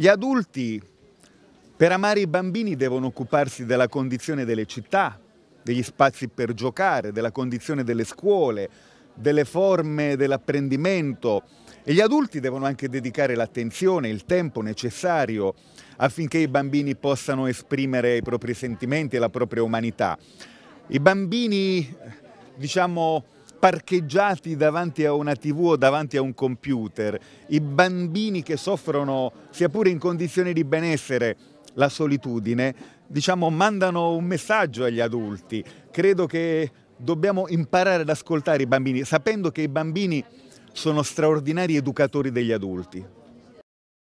Gli adulti, per amare i bambini, devono occuparsi della condizione delle città, degli spazi per giocare, della condizione delle scuole, delle forme dell'apprendimento e gli adulti devono anche dedicare l'attenzione, il tempo necessario affinché i bambini possano esprimere i propri sentimenti e la propria umanità. I bambini, diciamo, parcheggiati davanti a una tv o davanti a un computer, i bambini che soffrono, sia pure in condizioni di benessere, la solitudine, diciamo, mandano un messaggio agli adulti. Credo che dobbiamo imparare ad ascoltare i bambini, sapendo che i bambini sono straordinari educatori degli adulti.